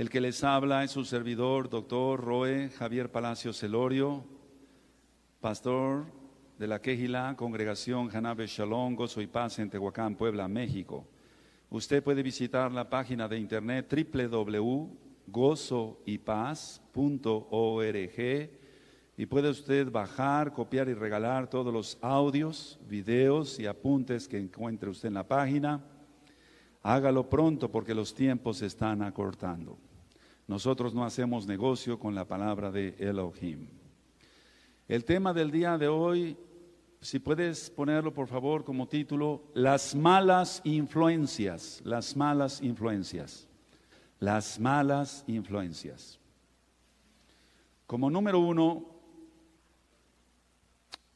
El que les habla es su servidor, doctor Roe Javier Palacio Celorio, pastor de la Quejila, congregación Janabe Shalom, Gozo y Paz en Tehuacán, Puebla, México. Usted puede visitar la página de internet www.gozoypaz.org y puede usted bajar, copiar y regalar todos los audios, videos y apuntes que encuentre usted en la página. Hágalo pronto porque los tiempos se están acortando. Nosotros no hacemos negocio con la palabra de Elohim. El tema del día de hoy, si puedes ponerlo por favor como título, las malas influencias, las malas influencias, las malas influencias. Como número uno,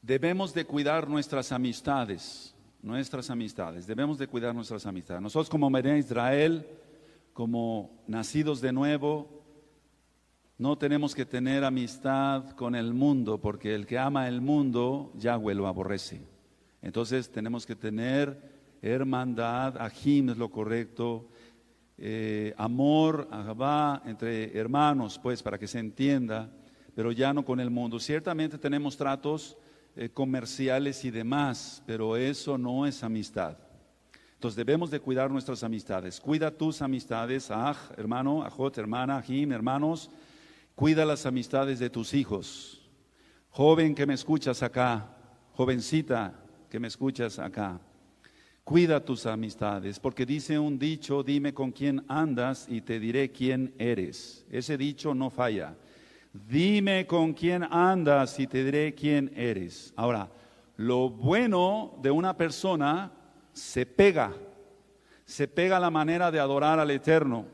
debemos de cuidar nuestras amistades, nuestras amistades, debemos de cuidar nuestras amistades. Nosotros como María Israel, como nacidos de nuevo, no tenemos que tener amistad con el mundo, porque el que ama el mundo, Yahweh lo aborrece. Entonces tenemos que tener hermandad, ajim es lo correcto, eh, amor, ajabá, entre hermanos, pues, para que se entienda, pero ya no con el mundo. Ciertamente tenemos tratos eh, comerciales y demás, pero eso no es amistad debemos de cuidar nuestras amistades. Cuida tus amistades, aj, hermano, ajot, hermana, jim, hermanos. Cuida las amistades de tus hijos. Joven que me escuchas acá, jovencita que me escuchas acá, cuida tus amistades, porque dice un dicho, dime con quién andas y te diré quién eres. Ese dicho no falla. Dime con quién andas y te diré quién eres. Ahora, lo bueno de una persona se pega, se pega la manera de adorar al Eterno,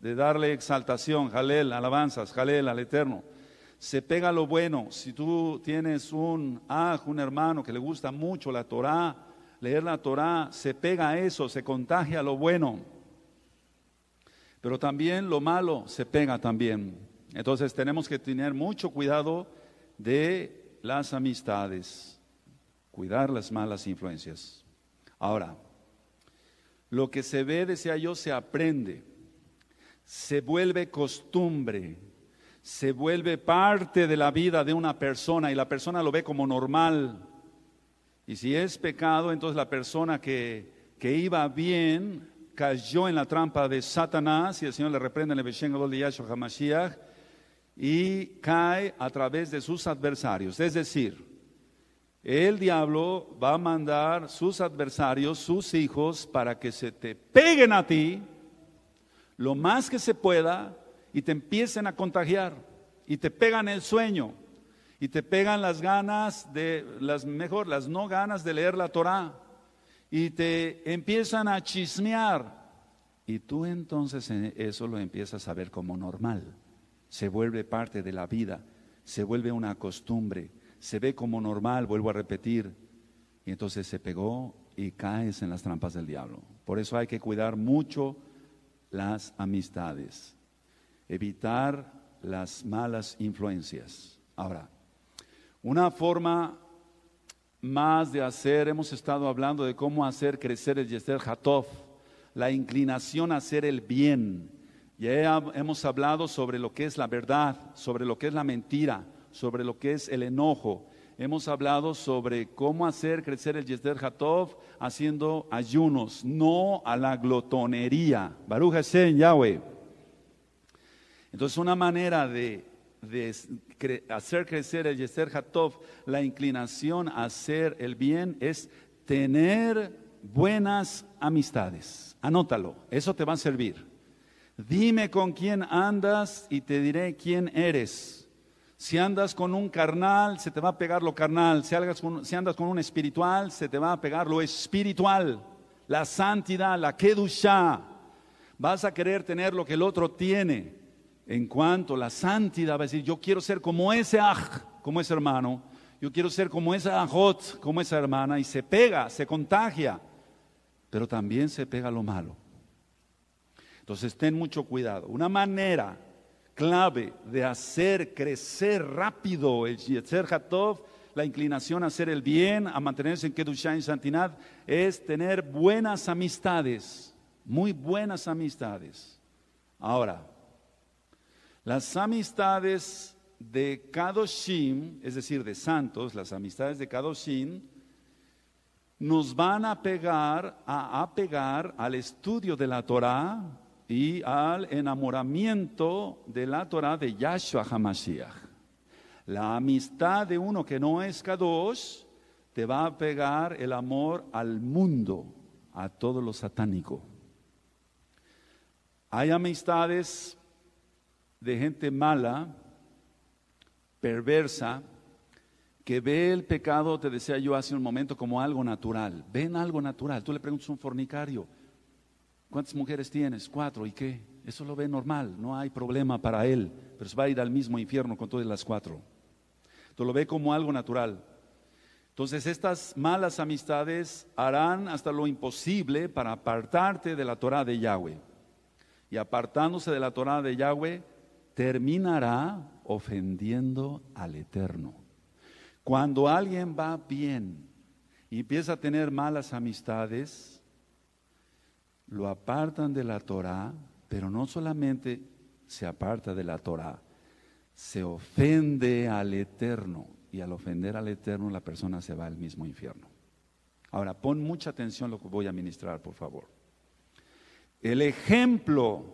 de darle exaltación, jalel, alabanzas, jalel al Eterno. Se pega lo bueno. Si tú tienes un aj, un hermano que le gusta mucho la Torá, leer la Torá, se pega eso, se contagia lo bueno. Pero también lo malo se pega también. Entonces tenemos que tener mucho cuidado de las amistades, cuidar las malas influencias. Ahora, lo que se ve, decía yo, se aprende, se vuelve costumbre, se vuelve parte de la vida de una persona y la persona lo ve como normal. Y si es pecado, entonces la persona que, que iba bien cayó en la trampa de Satanás y el Señor le reprende en el de Yahshua HaMashiach y cae a través de sus adversarios. Es decir, el diablo va a mandar sus adversarios, sus hijos, para que se te peguen a ti lo más que se pueda y te empiecen a contagiar y te pegan el sueño y te pegan las ganas de las mejor las no ganas de leer la Torá y te empiezan a chismear y tú entonces eh, eso lo empiezas a ver como normal. Se vuelve parte de la vida, se vuelve una costumbre se ve como normal, vuelvo a repetir, y entonces se pegó y caes en las trampas del diablo. Por eso hay que cuidar mucho las amistades, evitar las malas influencias. Ahora, una forma más de hacer, hemos estado hablando de cómo hacer crecer el Yester Hatov, la inclinación a hacer el bien. Ya hemos hablado sobre lo que es la verdad, sobre lo que es la mentira, sobre lo que es el enojo. Hemos hablado sobre cómo hacer crecer el Yester Hatov haciendo ayunos, no a la glotonería. Baruch Hashem, Yahweh. Entonces, una manera de, hacer crecer el Yester Hatov, la inclinación a hacer el bien, es tener buenas amistades. Anótalo, eso te va a servir. Dime con quién andas y te diré quién eres. Si andas con un carnal, se te va a pegar lo carnal. Si, andas con un espiritual, se te va a pegar lo espiritual. La santidad, la ducha Vas a querer tener lo que el otro tiene. En cuanto la santidad, va a decir, yo quiero ser como ese aj, como ese hermano. Yo quiero ser como esa ajot, como esa hermana. Y se pega, se contagia. Pero también se pega lo malo. Entonces ten mucho cuidado. Una manera clave de hacer crecer rápido el Yetzer Hatov, la inclinación a hacer el bien, a mantenerse en Kedusha y santidad, es tener buenas amistades, muy buenas amistades. Ahora, las amistades de Kadoshim, es decir, de santos, las amistades de Kadoshim, nos van a pegar, a apegar al estudio de la Torah y al enamoramiento de la Torah de Yahshua HaMashiach. La amistad de uno que no es k te va a pegar el amor al mundo, a todo lo satánico. Hay amistades de gente mala, perversa, que ve el pecado, te decía yo hace un momento, como algo natural. Ven algo natural. Tú le preguntas a un fornicario, ¿Cuántas mujeres tienes? Cuatro, ¿y qué? Eso lo ve normal, no hay problema para él, pero se va a ir al mismo infierno con todas las cuatro. Entonces lo ve como algo natural. Entonces estas malas amistades harán hasta lo imposible para apartarte de la Torah de Yahweh. Y apartándose de la Torah de Yahweh, terminará ofendiendo al Eterno. Cuando alguien va bien y empieza a tener malas amistades, lo apartan de la Torá, pero no solamente se aparta de la Torá, se ofende al Eterno y al ofender al Eterno la persona se va al mismo infierno. Ahora, pon mucha atención lo que voy a ministrar, por favor. El ejemplo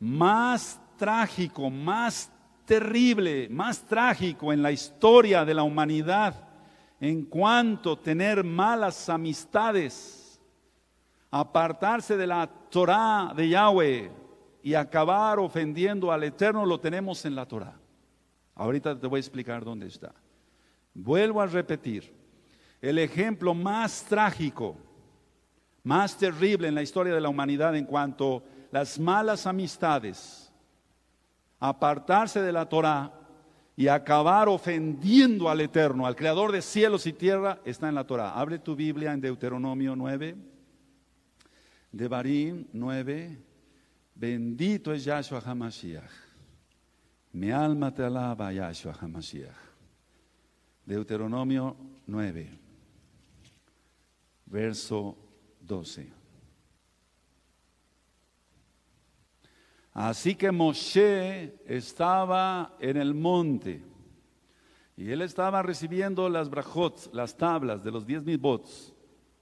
más trágico, más terrible, más trágico en la historia de la humanidad en cuanto a tener malas amistades apartarse de la Torah de Yahweh y acabar ofendiendo al Eterno lo tenemos en la Torah. Ahorita te voy a explicar dónde está. Vuelvo a repetir, el ejemplo más trágico, más terrible en la historia de la humanidad en cuanto a las malas amistades, apartarse de la Torah y acabar ofendiendo al Eterno, al Creador de cielos y tierra, está en la Torah. Abre tu Biblia en Deuteronomio 9 de Barim 9, bendito es Yahshua HaMashiach. Mi alma te alaba, Yahshua HaMashiach. Deuteronomio 9, verso 12. Así que Moshe estaba en el monte y él estaba recibiendo las brajot, las tablas de los diez mil bots,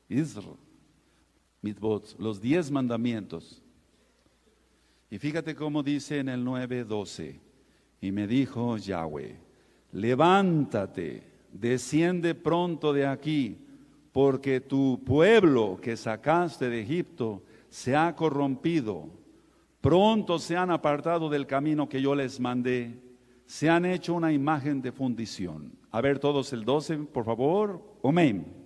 Israel los diez mandamientos. Y fíjate cómo dice en el 9:12. Y me dijo Yahweh: Levántate, desciende pronto de aquí, porque tu pueblo que sacaste de Egipto se ha corrompido. Pronto se han apartado del camino que yo les mandé. Se han hecho una imagen de fundición. A ver todos el 12, por favor. Amén.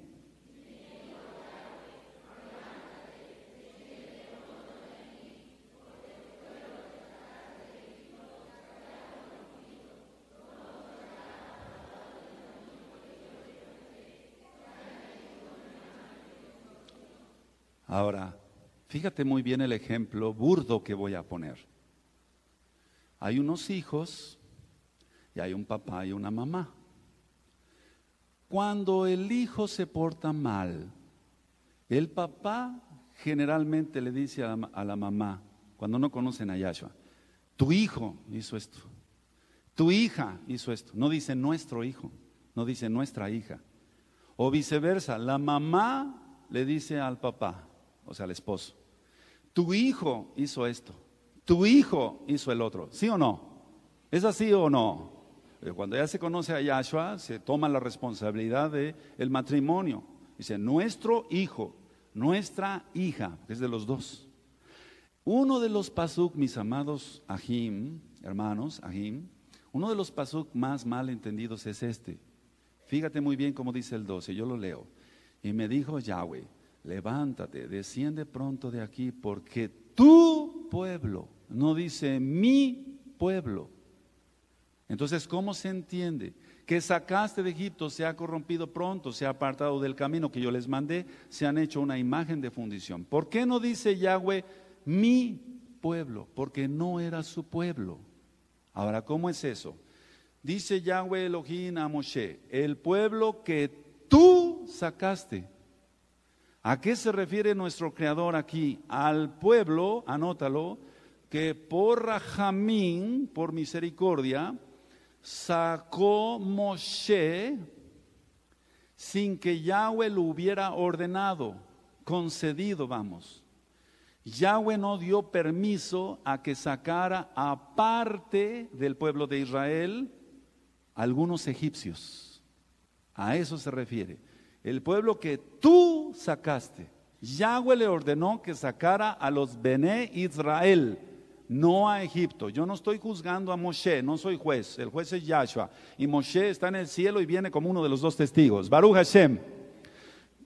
Ahora, fíjate muy bien el ejemplo burdo que voy a poner. Hay unos hijos y hay un papá y una mamá. Cuando el hijo se porta mal, el papá generalmente le dice a la, mamá, cuando no conocen a Yahshua, tu hijo hizo esto, tu hija hizo esto, no dice nuestro hijo, no dice nuestra hija. O viceversa, la mamá le dice al papá, o sea, el esposo. Tu hijo hizo esto, tu hijo hizo el otro, ¿sí o no? ¿Es así o no? Eh, cuando ya se conoce a Yahshua, se toma la responsabilidad del el matrimonio. Dice, nuestro hijo, nuestra hija, es de los dos. Uno de los pasuk, mis amados Ahim, hermanos Ahim, uno de los pasuk más mal entendidos es este. Fíjate muy bien cómo dice el 12, yo lo leo. Y me dijo Yahweh, levántate, desciende pronto de aquí, porque tu pueblo, no dice mi pueblo. Entonces, ¿cómo se entiende? Que sacaste de Egipto, se ha corrompido pronto, se ha apartado del camino que yo les mandé, se han hecho una imagen de fundición. ¿Por qué no dice Yahweh mi pueblo? Porque no era su pueblo. Ahora, ¿cómo es eso? Dice Yahweh Elohim a Moshe, el pueblo que tú sacaste ¿A qué se refiere nuestro Creador aquí? Al pueblo, anótalo, que por Rahamín, por misericordia, sacó Moshe sin que Yahweh lo hubiera ordenado, concedido, vamos. Yahweh no dio permiso a que sacara aparte del pueblo de Israel algunos egipcios. A eso se refiere el pueblo que tú sacaste. Yahweh le ordenó que sacara a los Bené Israel, no a Egipto. Yo no estoy juzgando a Moshe, no soy juez. El juez es Yahshua. Y Moshe está en el cielo y viene como uno de los dos testigos. Baruch Hashem.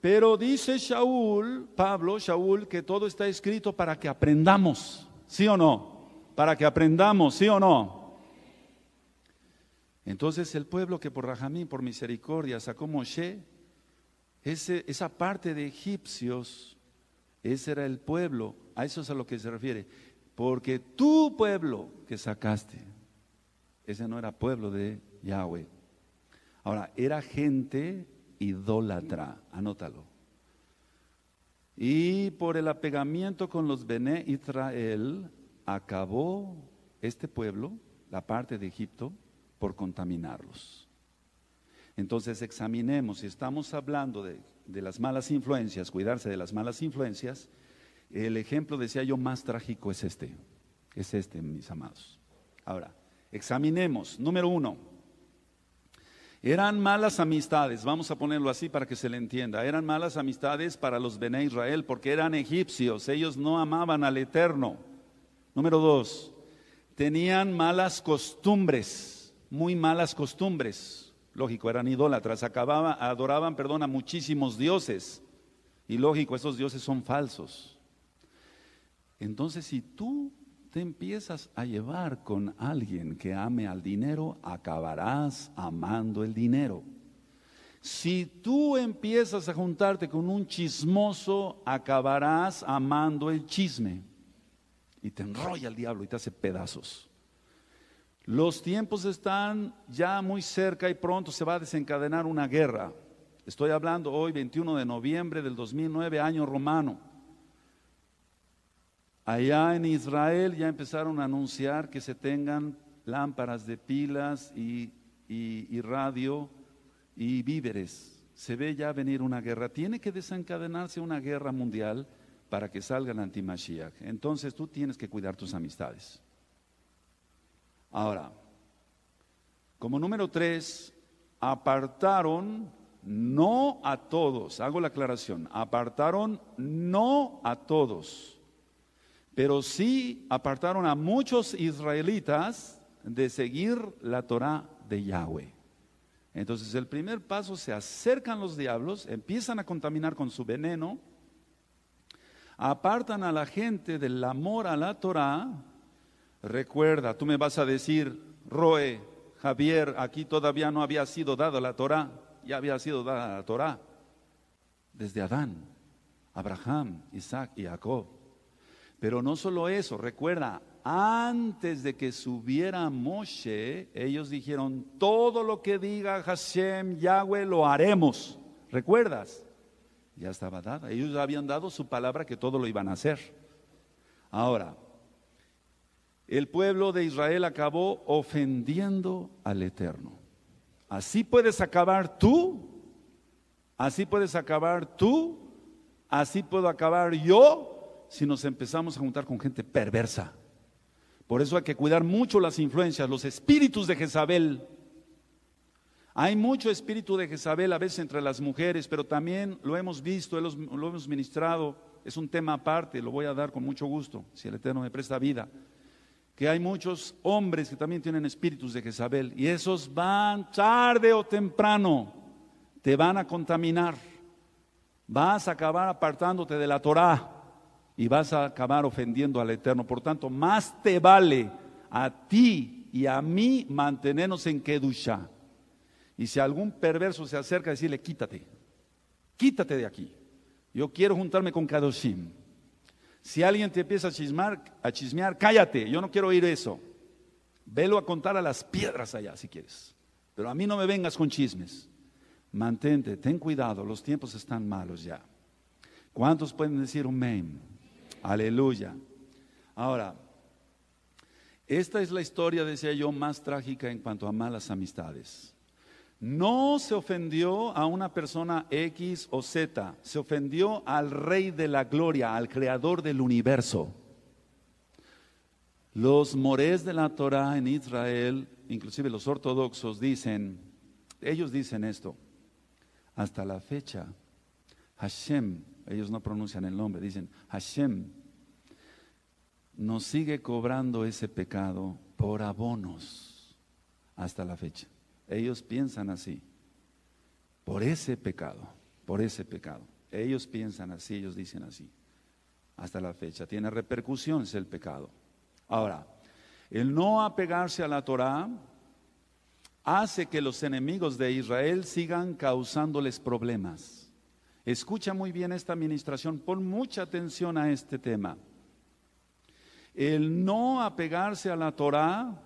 Pero dice Shaul, Pablo, Shaul, que todo está escrito para que aprendamos, ¿sí o no? Para que aprendamos, ¿sí o no? Entonces el pueblo que por Rajamín, por misericordia, sacó Moshe, esa parte de egipcios, ese era el pueblo, a eso es a lo que se refiere, porque tu pueblo que sacaste, ese no era pueblo de Yahweh. Ahora, era gente idólatra, anótalo. Y por el apegamiento con los Bené Israel, acabó este pueblo, la parte de Egipto, por contaminarlos. Entonces examinemos, si estamos hablando de, las malas influencias, cuidarse de las malas influencias, el ejemplo, decía yo, más trágico es este, es este, mis amados. Ahora, examinemos, número uno, eran malas amistades, vamos a ponerlo así para que se le entienda, eran malas amistades para los Bené Israel porque eran egipcios, ellos no amaban al Eterno. Número dos, tenían malas costumbres, muy malas costumbres. Lógico, eran idólatras, acababa, adoraban, perdona, a muchísimos dioses. Y lógico, esos dioses son falsos. Entonces, si tú te empiezas a llevar con alguien que ame al dinero, acabarás amando el dinero. Si tú empiezas a juntarte con un chismoso, acabarás amando el chisme. Y te enrolla el diablo y te hace pedazos. Los tiempos están ya muy cerca y pronto se va a desencadenar una guerra. Estoy hablando hoy 21 de noviembre del 2009, año romano. Allá en Israel ya empezaron a anunciar que se tengan lámparas de pilas y, radio y víveres. Se ve ya venir una guerra. Tiene que desencadenarse una guerra mundial para que salga el antimashiach. Entonces tú tienes que cuidar tus amistades. Ahora, como número tres, apartaron no a todos, hago la aclaración, apartaron no a todos, pero sí apartaron a muchos israelitas de seguir la Torah de Yahweh. Entonces el primer paso, se acercan los diablos, empiezan a contaminar con su veneno, apartan a la gente del amor a la Torah Recuerda, tú me vas a decir, Roe, Javier, aquí todavía no había sido dada la Torá, ya había sido dada la Torá, desde Adán, Abraham, Isaac y Jacob. Pero no solo eso, recuerda, antes de que subiera Moshe, ellos dijeron, todo lo que diga Hashem, Yahweh, lo haremos. ¿Recuerdas? Ya estaba dada. Ellos habían dado su palabra que todo lo iban a hacer. Ahora, el pueblo de Israel acabó ofendiendo al Eterno. Así puedes acabar tú, así puedes acabar tú, así puedo acabar yo si nos empezamos a juntar con gente perversa. Por eso hay que cuidar mucho las influencias, los espíritus de Jezabel. Hay mucho espíritu de Jezabel a veces entre las mujeres, pero también lo hemos visto, lo hemos ministrado. Es un tema aparte, lo voy a dar con mucho gusto, si el Eterno me presta vida que hay muchos hombres que también tienen espíritus de Jezabel y esos van tarde o temprano, te van a contaminar, vas a acabar apartándote de la Torá y vas a acabar ofendiendo al Eterno. Por tanto, más te vale a ti y a mí mantenernos en Kedusha. Y si algún perverso se acerca, decirle, quítate, quítate de aquí. Yo quiero juntarme con Kadoshim. Si alguien te empieza a chismar, a chismear, cállate, yo no quiero oír eso. Velo a contar a las piedras allá si quieres. Pero a mí no me vengas con chismes. Mantente, ten cuidado, los tiempos están malos ya. ¿Cuántos pueden decir un amén? Aleluya. Ahora, esta es la historia, decía yo, más trágica en cuanto a malas amistades. No se ofendió a una persona X o Z, se ofendió al Rey de la Gloria, al Creador del universo. Los morés de la Torah en Israel, inclusive los ortodoxos, dicen, ellos dicen esto, hasta la fecha, Hashem, ellos no pronuncian el nombre, dicen, Hashem nos sigue cobrando ese pecado por abonos hasta la fecha. Ellos piensan así. Por ese pecado, por ese pecado. Ellos piensan así, ellos dicen así. Hasta la fecha. Tiene repercusiones el pecado. Ahora, el no apegarse a la Torá hace que los enemigos de Israel sigan causándoles problemas. Escucha muy bien esta administración, pon mucha atención a este tema. El no apegarse a la Torá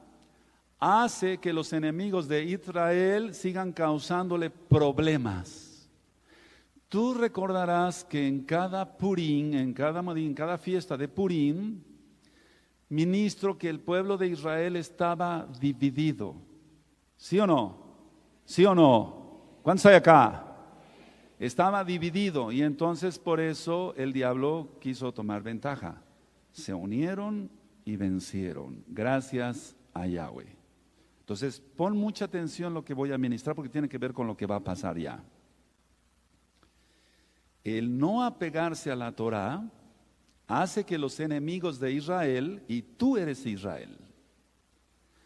hace que los enemigos de Israel sigan causándole problemas. Tú recordarás que en cada Purim, en cada en cada fiesta de Purim, ministro que el pueblo de Israel estaba dividido. ¿Sí o no? ¿Sí o no? ¿Cuántos hay acá? Estaba dividido y entonces por eso el diablo quiso tomar ventaja. Se unieron y vencieron. Gracias a Yahweh. Entonces, pon mucha atención lo que voy a ministrar porque tiene que ver con lo que va a pasar ya. El no apegarse a la Torá hace que los enemigos de Israel, y tú eres Israel,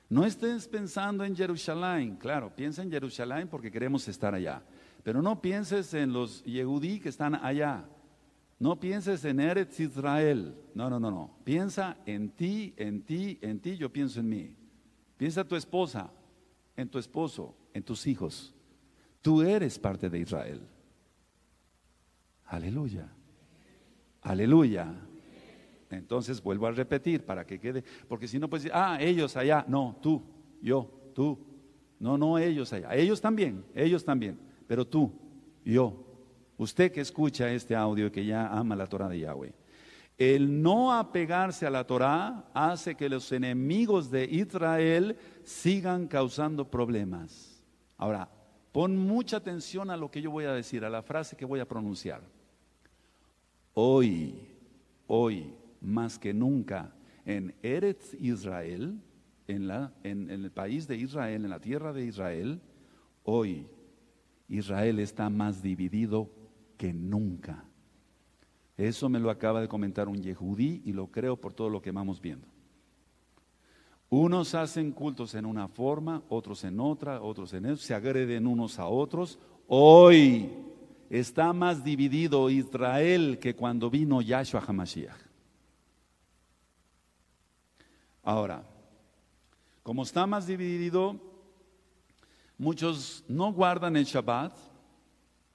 no estés pensando en Jerusalén, claro, piensa en Jerusalén porque queremos estar allá, pero no pienses en los Yehudí que están allá, no pienses en Eretz Israel, no, no, no, no, piensa en ti, en ti, en ti, yo pienso en mí. Piensa tu esposa, en tu esposo, en tus hijos. Tú eres parte de Israel. Aleluya. Aleluya. Entonces vuelvo a repetir para que quede, porque si no pues ah, ellos allá, no, tú, yo, tú. No, no ellos allá, ellos también, ellos también, pero tú, yo, usted que escucha este audio que ya ama la Torah de Yahweh. El no apegarse a la Torá hace que los enemigos de Israel sigan causando problemas. Ahora, pon mucha atención a lo que yo voy a decir, a la frase que voy a pronunciar. Hoy, hoy, más que nunca, en Eretz Israel, en, la, en el país de Israel, en la tierra de Israel, hoy Israel está más dividido que nunca. Eso me lo acaba de comentar un yehudí y lo creo por todo lo que vamos viendo. Unos hacen cultos en una forma, otros en otra, otros en eso, se agreden unos a otros. Hoy está más dividido Israel que cuando vino Yahshua HaMashiach. Ahora, como está más dividido, muchos no guardan el Shabbat,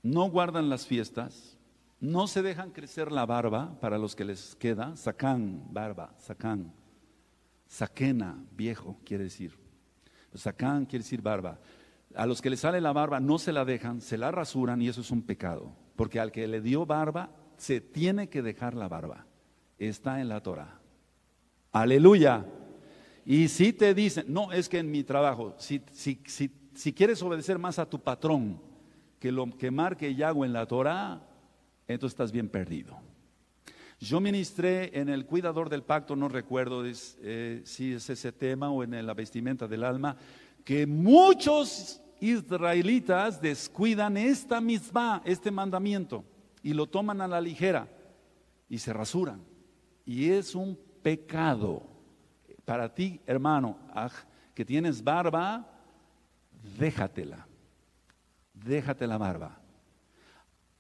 no guardan las fiestas, no se dejan crecer la barba para los que les queda. sacan barba, sacan, Saquena, viejo, quiere decir. Sacán quiere decir barba. A los que les sale la barba no se la dejan, se la rasuran y eso es un pecado. Porque al que le dio barba, se tiene que dejar la barba. Está en la Torah. Aleluya. Y si te dicen, no, es que en mi trabajo, si, si, si, quieres obedecer más a tu patrón que lo que marque Yahweh en la Torah, entonces estás bien perdido. Yo ministré en el cuidador del pacto, no recuerdo eh, si es ese tema o en la vestimenta del alma, que muchos israelitas descuidan esta misma, este mandamiento, y lo toman a la ligera y se rasuran. Y es un pecado para ti, hermano, que tienes barba, déjatela, déjate la barba.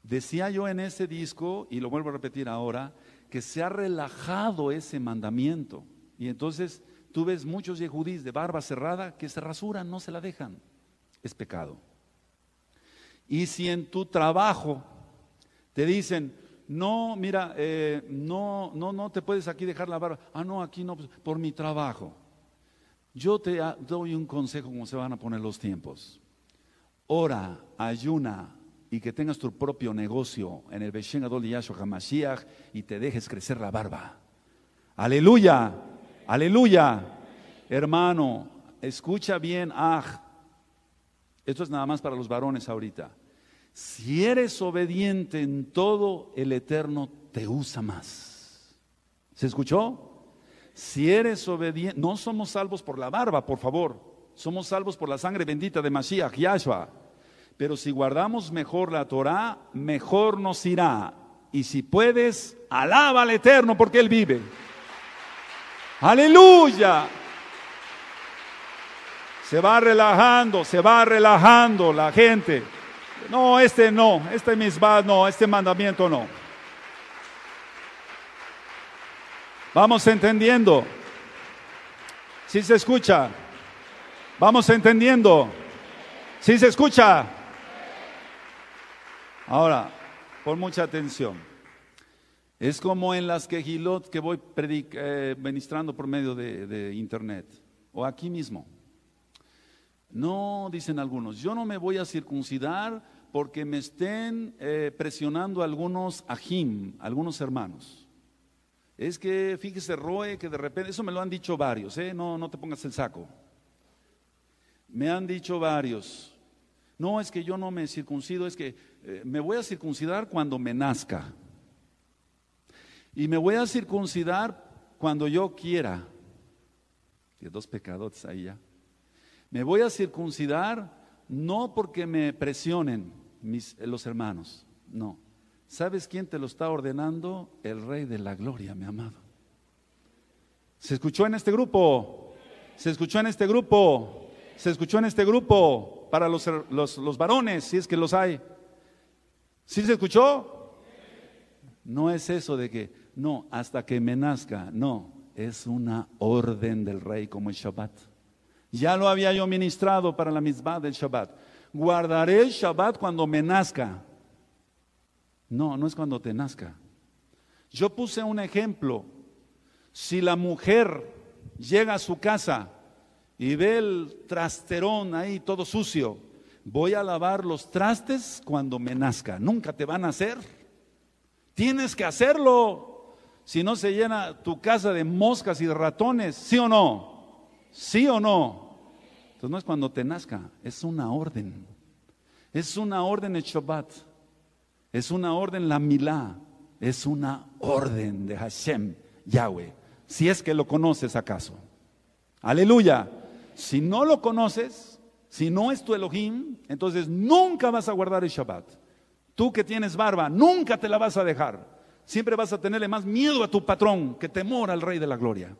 Decía yo en ese disco, y lo vuelvo a repetir ahora, que se ha relajado ese mandamiento. Y entonces tú ves muchos yejudís de barba cerrada que se rasuran, no se la dejan. Es pecado. Y si en tu trabajo te dicen, no, mira, eh, no, no, no te puedes aquí dejar la barba. Ah, no, aquí no, pues, por mi trabajo. Yo te doy un consejo como se van a poner los tiempos. Ora, ayuna, y que tengas tu propio negocio en el Beshen Adol Yahshua HaMashiach y te dejes crecer la barba. Aleluya, aleluya. Hermano, escucha bien, ah. Esto es nada más para los varones ahorita. Si eres obediente en todo, el Eterno te usa más. ¿Se escuchó? Si eres obediente, no somos salvos por la barba, por favor. Somos salvos por la sangre bendita de Mashiach, Yahshua. Pero si guardamos mejor la Torá, mejor nos irá. Y si puedes, alaba al Eterno porque Él vive. Aleluya. Se va relajando, se va relajando la gente. No, este no, este misma no, este mandamiento no. Vamos entendiendo. Si se escucha. Vamos entendiendo. Si se escucha. Ahora, por mucha atención. Es como en las quejilot que voy eh, ministrando por medio de, internet o aquí mismo. No, dicen algunos, yo no me voy a circuncidar porque me estén eh, presionando algunos ajim, algunos hermanos. Es que fíjese, Roe, que de repente, eso me lo han dicho varios, eh, no, no te pongas el saco. Me han dicho varios, no, es que yo no me circuncido, es que eh, me voy a circuncidar cuando me nazca. Y me voy a circuncidar cuando yo quiera. Tiene dos pecados ahí ya. Me voy a circuncidar no porque me presionen mis, eh, los hermanos, no. ¿Sabes quién te lo está ordenando? El Rey de la Gloria, mi amado. ¿Se escuchó en este grupo? ¿Se escuchó en este grupo? ¿Se escuchó en este grupo? para los, er, los, los varones, si es que los hay. ¿Sí se escuchó? No es eso de que, no, hasta que me nazca, no, es una orden del rey como el Shabbat. Ya lo había yo ministrado para la misma del Shabbat. Guardaré el Shabbat cuando me nazca. No, no es cuando te nazca. Yo puse un ejemplo. Si la mujer llega a su casa y ve el trasterón ahí todo sucio. Voy a lavar los trastes cuando me nazca. Nunca te van a hacer. Tienes que hacerlo. Si no se llena tu casa de moscas y de ratones, ¿sí o no? ¿Sí o no? Entonces no es cuando te nazca, es una orden. Es una orden de Shabbat. Es una orden la Milá. Es una orden de Hashem, Yahweh. Si es que lo conoces acaso. Aleluya si no lo conoces, si no es tu Elohim, entonces nunca vas a guardar el Shabbat. Tú que tienes barba, nunca te la vas a dejar. Siempre vas a tenerle más miedo a tu patrón que temor al Rey de la Gloria.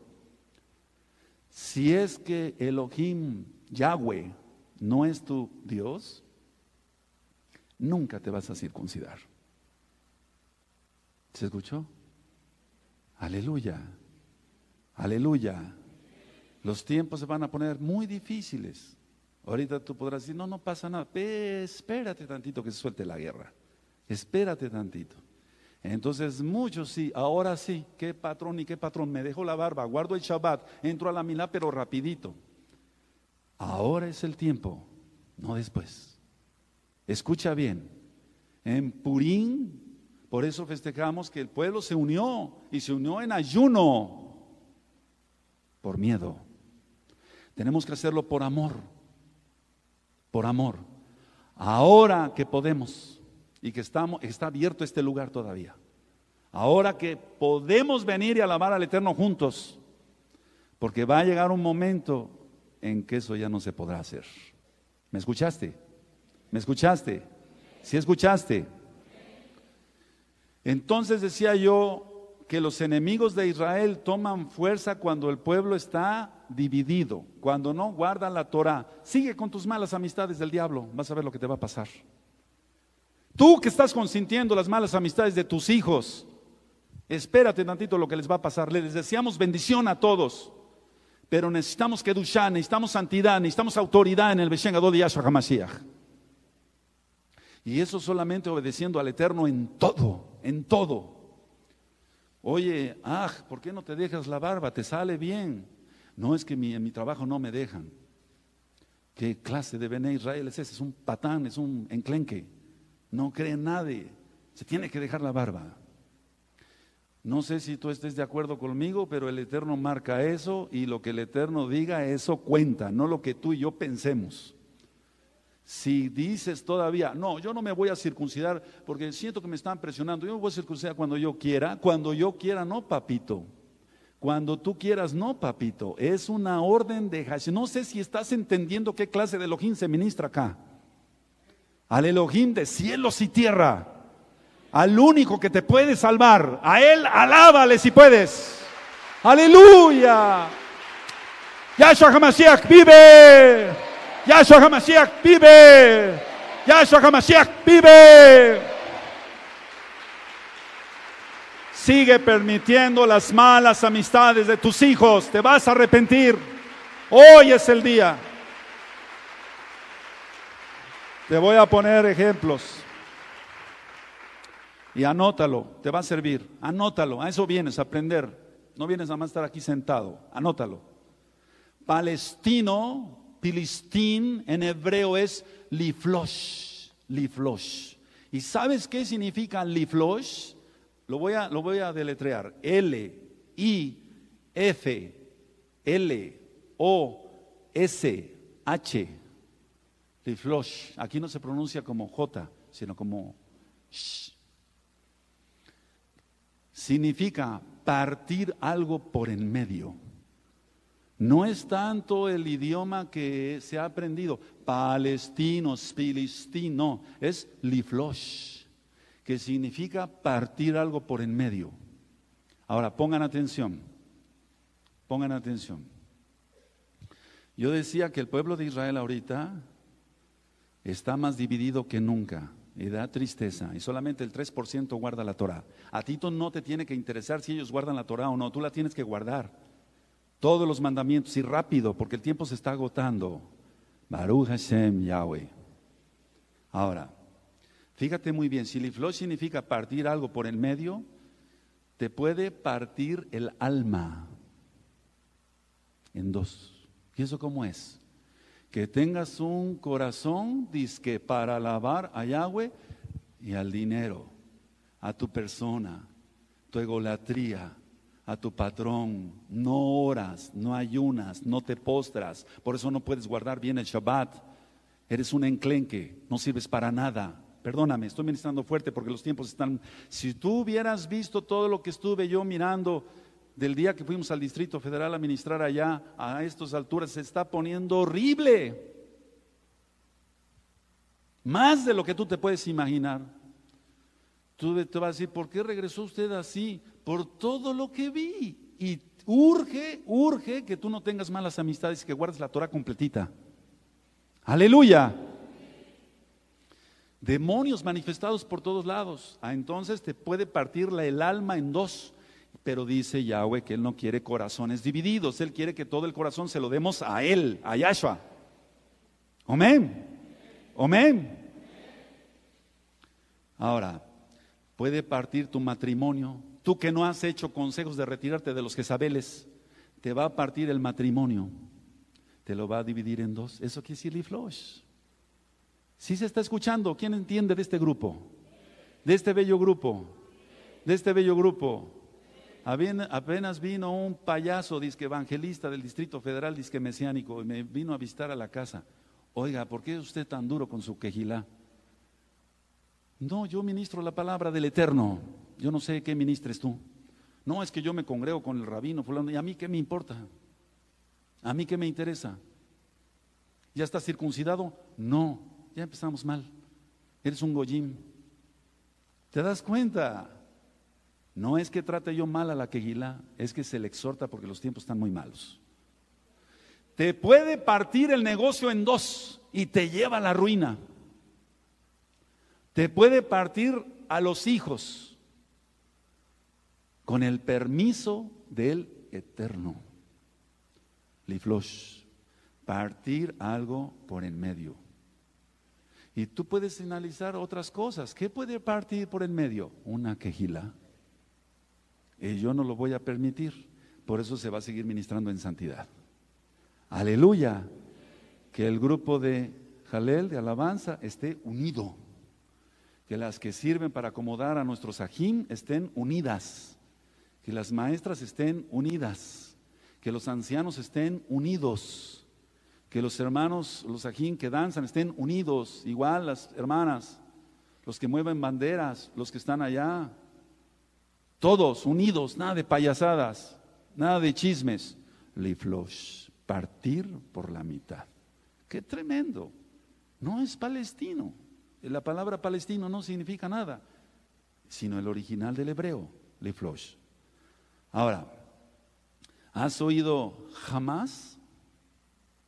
Si es que Elohim, Yahweh, no es tu Dios, nunca te vas a circuncidar. ¿Se escuchó? Aleluya. Aleluya. Los tiempos se van a poner muy difíciles. Ahorita tú podrás decir, no, no pasa nada. Espérate tantito que se suelte la guerra. Espérate tantito. Entonces muchos sí, ahora sí, qué patrón y qué patrón, me dejo la barba, guardo el Shabbat, entro a la milá, pero rapidito. Ahora es el tiempo, no después. Escucha bien, en Purín, por eso festejamos que el pueblo se unió y se unió en ayuno por miedo. Tenemos que hacerlo por amor, por amor. Ahora que podemos y que estamos, está abierto este lugar todavía. Ahora que podemos venir y alabar al Eterno juntos, porque va a llegar un momento en que eso ya no se podrá hacer. ¿Me escuchaste? ¿Me escuchaste? ¿Sí escuchaste? Entonces decía yo que los enemigos de Israel toman fuerza cuando el pueblo está dividido, cuando no guarda la Torah, sigue con tus malas amistades del diablo, vas a ver lo que te va a pasar. Tú que estás consintiendo las malas amistades de tus hijos, espérate tantito lo que les va a pasar. Les deseamos bendición a todos, pero necesitamos que duchan, necesitamos santidad, necesitamos autoridad en el beshengado de Yahshua HaMashiach. Y eso solamente obedeciendo al Eterno en todo, en todo. Oye, ah, ¿por qué no te dejas la barba? Te sale bien. No es que en mi trabajo no me dejan. ¿Qué clase de Bene Israel es ese? Es un patán, es un enclenque. No cree nadie. Se tiene que dejar la barba. No sé si tú estés de acuerdo conmigo, pero el Eterno marca eso y lo que el Eterno diga, eso cuenta, no lo que tú y yo pensemos. Si dices todavía, no, yo no me voy a circuncidar porque siento que me están presionando, yo me voy a circuncidar cuando yo quiera, cuando yo quiera, no, papito. Cuando tú quieras, no, papito, es una orden de No sé si estás entendiendo qué clase de Elohim se ministra acá. Al Elohim de cielos y tierra. Al único que te puede salvar. A Él alábale si puedes. Aleluya. Yahshua HaMashiach vive. Yahshua HaMashiach vive. Yahshua HaMashiach vive. Sigue permitiendo las malas amistades de tus hijos. Te vas a arrepentir. Hoy es el día. Te voy a poner ejemplos. Y anótalo, te va a servir. Anótalo, a eso vienes, a aprender. No vienes a más estar aquí sentado. Anótalo. Palestino, Pilistín en hebreo es liflosh, liflosh. ¿Y sabes qué significa liflosh? Lo voy a, lo voy a deletrear. L, I, F, L, O, S, H. Liflosh. Aquí no se pronuncia como J, sino como Sh. Significa partir algo por en medio. No es tanto el idioma que se ha aprendido, palestino, filistino, es liflosh que significa partir algo por en medio. Ahora, pongan atención, pongan atención. Yo decía que el pueblo de Israel ahorita está más dividido que nunca y da tristeza. Y solamente el 3% guarda la Torah. A ti no te tiene que interesar si ellos guardan la Torah o no, tú la tienes que guardar. Todos los mandamientos y rápido, porque el tiempo se está agotando. Baruch Hashem Yahweh. Ahora, Fíjate muy bien, si significa partir algo por el medio, te puede partir el alma en dos. ¿Y eso cómo es? Que tengas un corazón, disque, para alabar a Yahweh y al dinero, a tu persona, tu egolatría, a tu patrón. No oras, no ayunas, no te postras. Por eso no puedes guardar bien el Shabbat. Eres un enclenque, no sirves para nada. Perdóname, estoy ministrando fuerte porque los tiempos están... Si tú hubieras visto todo lo que estuve yo mirando del día que fuimos al Distrito Federal a ministrar allá, a estas alturas, se está poniendo horrible. Más de lo que tú te puedes imaginar. Tú te vas a decir, ¿por qué regresó usted así? Por todo lo que vi. Y urge, urge que tú no tengas malas amistades y que guardes la Torah completita. Aleluya. Demonios manifestados por todos lados. Ah, entonces te puede partir el alma en dos. Pero dice Yahweh que Él no quiere corazones divididos. Él quiere que todo el corazón se lo demos a Él, a Yahshua. Amén. Amén. Ahora, puede partir tu matrimonio. Tú que no has hecho consejos de retirarte de los Jezabeles, te va a partir el matrimonio. Te lo va a dividir en dos. Eso quiere decir Flosh si se está escuchando? ¿Quién entiende de este grupo? De este bello grupo. De este bello grupo. Apenas vino un payaso, disque evangelista del Distrito Federal, disque mesiánico, y me vino a visitar a la casa. Oiga, ¿por qué es usted tan duro con su quejilá? No, yo ministro la palabra del Eterno. Yo no sé qué ministres tú. No, es que yo me congrego con el rabino, fulano. ¿Y a mí qué me importa? ¿A mí qué me interesa? ¿Ya está circuncidado? No ya empezamos mal. Eres un goyim. ¿Te das cuenta? No es que trate yo mal a la queguila, es que se le exhorta porque los tiempos están muy malos. Te puede partir el negocio en dos y te lleva a la ruina. Te puede partir a los hijos con el permiso del Eterno. Liflosh, partir algo por en medio. Y tú puedes señalizar otras cosas. ¿Qué puede partir por el medio? Una quejila. Y yo no lo voy a permitir. Por eso se va a seguir ministrando en santidad. Aleluya. Que el grupo de Jalel, de alabanza, esté unido. Que las que sirven para acomodar a nuestros ajim estén unidas. Que las maestras estén unidas. Que los ancianos estén unidos que los hermanos, los ajín que danzan, estén unidos, igual las hermanas, los que mueven banderas, los que están allá, todos unidos, nada de payasadas, nada de chismes. Liflosh, partir por la mitad. Qué tremendo. No es palestino. La palabra palestino no significa nada, sino el original del hebreo, Liflosh. Ahora, ¿has oído jamás?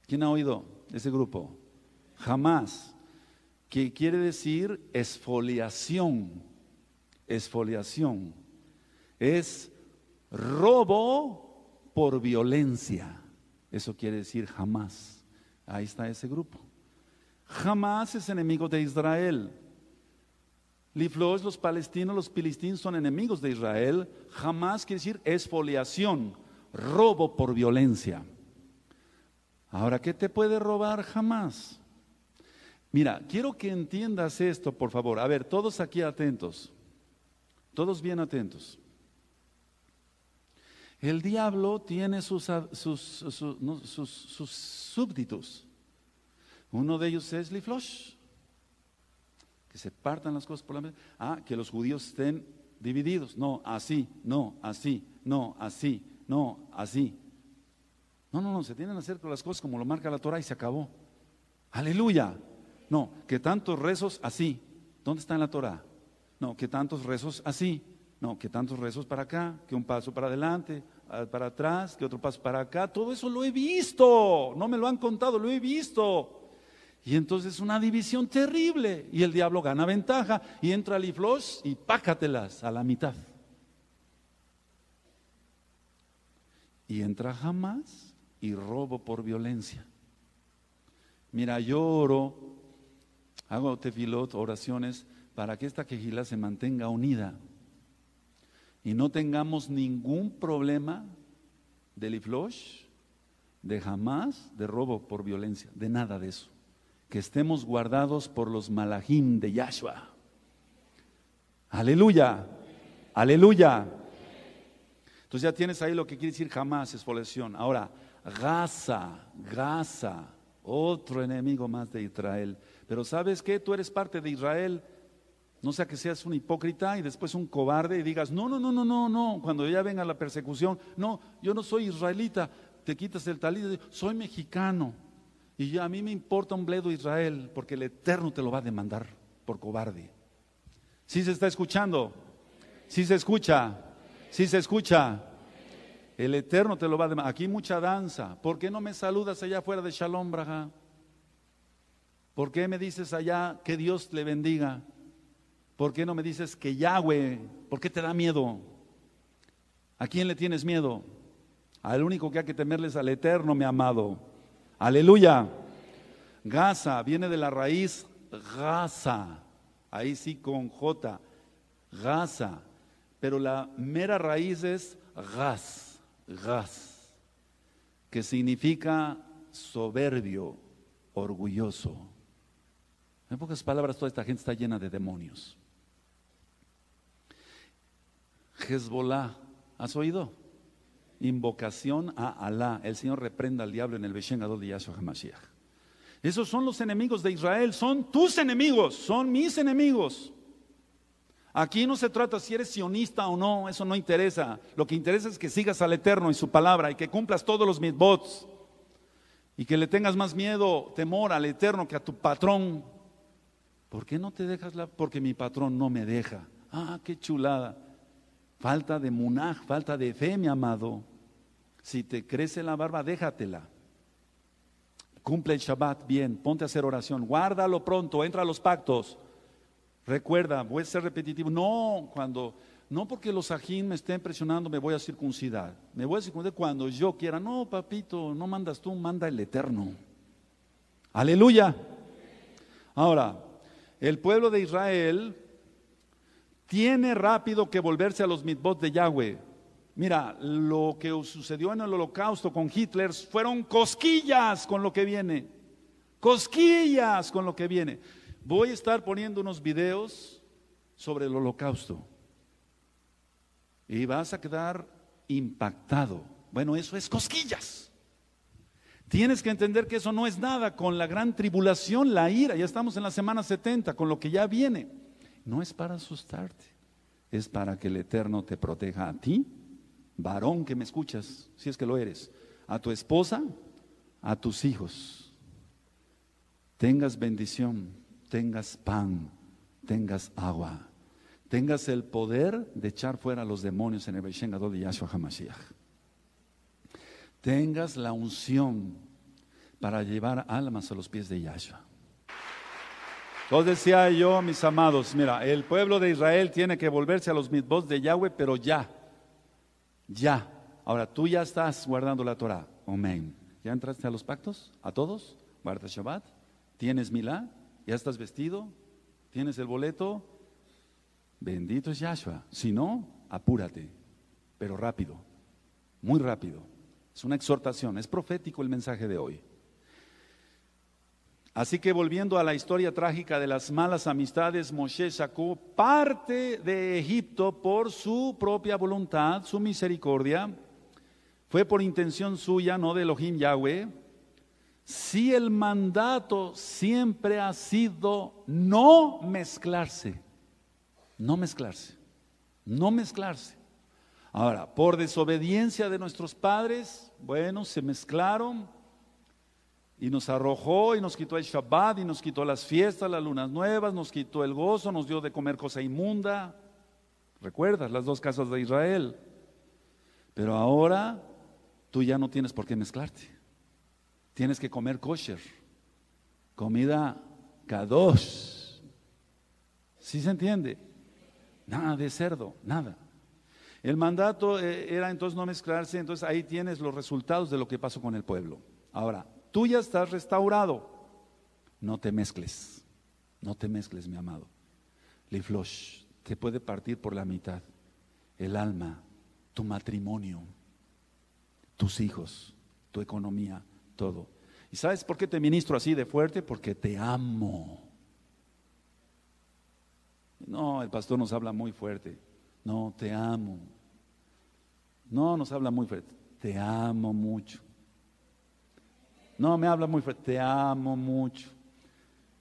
¿Quién ha oído ese grupo? Jamás. Que quiere decir esfoliación. Esfoliación. Es robo por violencia. Eso quiere decir jamás. Ahí está ese grupo. Jamás es enemigo de Israel. Liflos, los palestinos, los pilistinos son enemigos de Israel. Jamás quiere decir esfoliación, robo por violencia. Ahora, ¿qué te puede robar jamás? Mira, quiero que entiendas esto, por favor. A ver, todos aquí atentos. Todos bien atentos. El diablo tiene sus, sus, súbditos. Uno de ellos es Liflosh. Que se partan las cosas por la mesa. Ah, que los judíos estén divididos. No, así, no, así, no, así, no, así. No, no, no, se tienen que hacer todas las cosas como lo marca la Torah y se acabó. Aleluya. No, que tantos rezos así. ¿Dónde está en la Torah? No, que tantos rezos así. No, que tantos rezos para acá, que un paso para adelante, para atrás, que otro paso para acá. Todo eso lo he visto. No me lo han contado, lo he visto. Y entonces es una división terrible. Y el diablo gana ventaja y entra al iflos y pácatelas a la mitad. Y entra jamás y robo por violencia. Mira, yo oro, hago tefilot, oraciones, para que esta quejila se mantenga unida y no tengamos ningún problema del iflosh, de jamás, de robo por violencia, de nada de eso. Que estemos guardados por los malajim de Yahshua. Aleluya, aleluya. Entonces ya tienes ahí lo que quiere decir jamás, expoliación. Ahora, Gaza, Gaza, otro enemigo más de Israel. Pero sabes que tú eres parte de Israel. No sea que seas un hipócrita y después un cobarde y digas, no, no, no, no, no, no, cuando ya venga la persecución, no, yo no soy israelita, te quitas el talí, soy mexicano. Y ya a mí me importa un bledo Israel, porque el Eterno te lo va a demandar por cobarde. Si se está escuchando? si se escucha? si se escucha? El Eterno te lo va a Aquí mucha danza. ¿Por qué no me saludas allá afuera de Shalom, Braja? ¿Por qué me dices allá que Dios le bendiga? ¿Por qué no me dices que Yahweh? ¿Por qué te da miedo? ¿A quién le tienes miedo? Al único que hay que temerles al Eterno, mi amado. Aleluya. Gaza viene de la raíz Gaza. Ahí sí con J. Gaza. Pero la mera raíz es Gaz. Gaz, que significa soberbio, orgulloso. En pocas palabras, toda esta gente está llena de demonios. Hezbollah, ¿has oído? Invocación a Alá. El Señor reprenda al diablo en el Beshen de Yahshua HaMashiach. Esos son los enemigos de Israel, son tus enemigos, son mis enemigos. Aquí no se trata si eres sionista o no, eso no interesa. Lo que interesa es que sigas al Eterno y su palabra y que cumplas todos los mitbots y que le tengas más miedo, temor al Eterno que a tu patrón. ¿Por qué no te dejas la? Porque mi patrón no me deja. Ah, qué chulada. Falta de munaj, falta de fe, mi amado. Si te crece la barba, déjatela. Cumple el Shabbat bien, ponte a hacer oración, guárdalo pronto, entra a los pactos. Recuerda, voy a ser repetitivo. No, cuando, no porque los ajín me estén presionando, me voy a circuncidar. Me voy a circuncidar cuando yo quiera. No, papito, no mandas tú, manda el Eterno. Aleluya. Ahora, el pueblo de Israel tiene rápido que volverse a los mitbots de Yahweh. Mira, lo que sucedió en el holocausto con Hitler fueron cosquillas con lo que viene. Cosquillas con lo que viene. Voy a estar poniendo unos videos sobre el holocausto. Y vas a quedar impactado. Bueno, eso es cosquillas. Tienes que entender que eso no es nada con la gran tribulación, la ira. Ya estamos en la semana 70, con lo que ya viene. No es para asustarte, es para que el Eterno te proteja a ti, varón que me escuchas, si es que lo eres, a tu esposa, a tus hijos. Tengas bendición, tengas pan, tengas agua, tengas el poder de echar fuera a los demonios en el de Yahshua HaMashiach. Tengas la unción para llevar almas a los pies de Yahshua. Entonces decía yo, a mis amados, mira, el pueblo de Israel tiene que volverse a los mitbos de Yahweh, pero ya, ya. Ahora tú ya estás guardando la Torah. Amén. ¿Ya entraste a los pactos? ¿A todos? ¿Guardas Shabbat? ¿Tienes Milá? ¿Ya estás vestido? ¿Tienes el boleto? Bendito es Yahshua. Si no, apúrate, pero rápido, muy rápido. Es una exhortación, es profético el mensaje de hoy. Así que volviendo a la historia trágica de las malas amistades, Moshe sacó parte de Egipto por su propia voluntad, su misericordia. Fue por intención suya, no de Elohim Yahweh si el mandato siempre ha sido no mezclarse, no mezclarse, no mezclarse. Ahora, por desobediencia de nuestros padres, bueno, se mezclaron y nos arrojó y nos quitó el Shabbat y nos quitó las fiestas, las lunas nuevas, nos quitó el gozo, nos dio de comer cosa inmunda. ¿Recuerdas las dos casas de Israel? Pero ahora tú ya no tienes por qué mezclarte tienes que comer kosher, comida kadosh. ¿Sí se entiende? Nada de cerdo, nada. El mandato eh, era entonces no mezclarse, entonces ahí tienes los resultados de lo que pasó con el pueblo. Ahora, tú ya estás restaurado, no te mezcles, no te mezcles, mi amado. Liflosh, te puede partir por la mitad el alma, tu matrimonio, tus hijos, tu economía, todo. ¿Y sabes por qué te ministro así de fuerte? Porque te amo. No, el pastor nos habla muy fuerte. No, te amo. No, nos habla muy fuerte. Te amo mucho. No, me habla muy fuerte. Te amo mucho.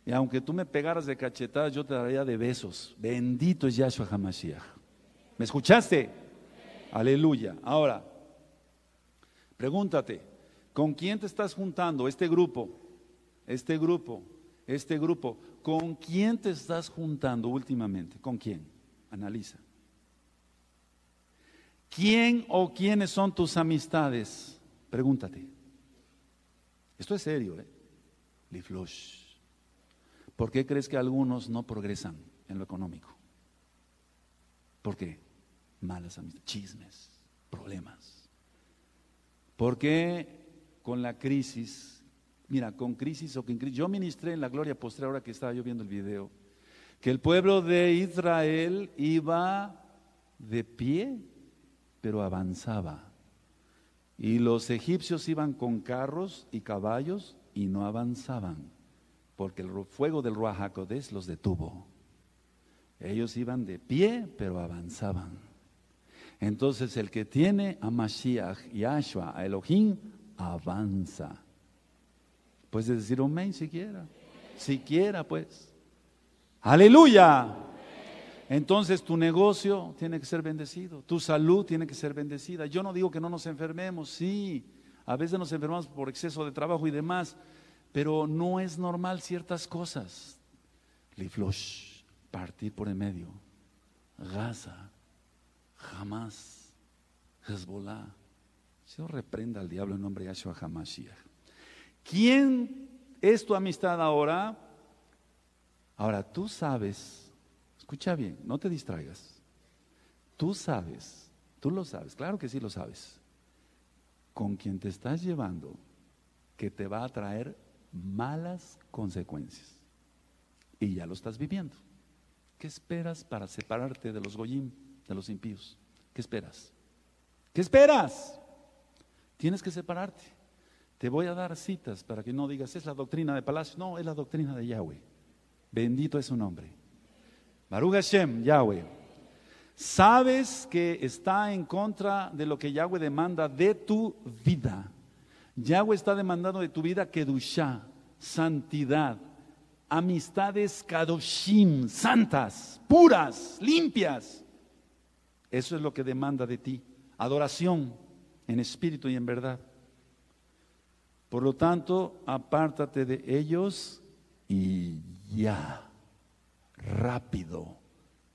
Y aunque tú me pegaras de cachetadas, yo te daría de besos. Bendito es Yahshua Hamashiach. ¿Me escuchaste? Aleluya. Ahora, pregúntate, ¿Con quién te estás juntando? Este grupo, este grupo, este grupo. ¿Con quién te estás juntando últimamente? ¿Con quién? Analiza. ¿Quién o quiénes son tus amistades? Pregúntate. Esto es serio, ¿eh? Liflush. ¿Por qué crees que algunos no progresan en lo económico? ¿Por qué? Malas amistades, chismes, problemas. ¿Por qué con la crisis, mira, con crisis o con crisis, yo ministré en la gloria postre ahora que estaba yo viendo el video, que el pueblo de Israel iba de pie, pero avanzaba. Y los egipcios iban con carros y caballos y no avanzaban, porque el fuego del ruajacodés los detuvo. Ellos iban de pie, pero avanzaban. Entonces el que tiene a Mashiach, ashua a Elohim, avanza. Puedes decir amén siquiera. Siquiera pues. Aleluya. Entonces tu negocio tiene que ser bendecido, tu salud tiene que ser bendecida. Yo no digo que no nos enfermemos, sí, a veces nos enfermamos por exceso de trabajo y demás, pero no es normal ciertas cosas. Liflosh, partir por el medio. Gaza, jamás, Hezbollah, Señor, reprenda al diablo en nombre de Yahshua Hamashiach. ¿Quién es tu amistad ahora? Ahora, tú sabes, escucha bien, no te distraigas. Tú sabes, tú lo sabes, claro que sí lo sabes, con quien te estás llevando que te va a traer malas consecuencias. Y ya lo estás viviendo. ¿Qué esperas para separarte de los goyim, de los impíos? ¿Qué esperas? ¿Qué esperas? Tienes que separarte. Te voy a dar citas para que no digas, es la doctrina de Palacio. No, es la doctrina de Yahweh. Bendito es su nombre. Baruch Hashem, Yahweh. Sabes que está en contra de lo que Yahweh demanda de tu vida. Yahweh está demandando de tu vida ducha, santidad, amistades kadoshim, santas, puras, limpias. Eso es lo que demanda de ti. Adoración, en espíritu y en verdad. Por lo tanto, apártate de ellos y ya, rápido.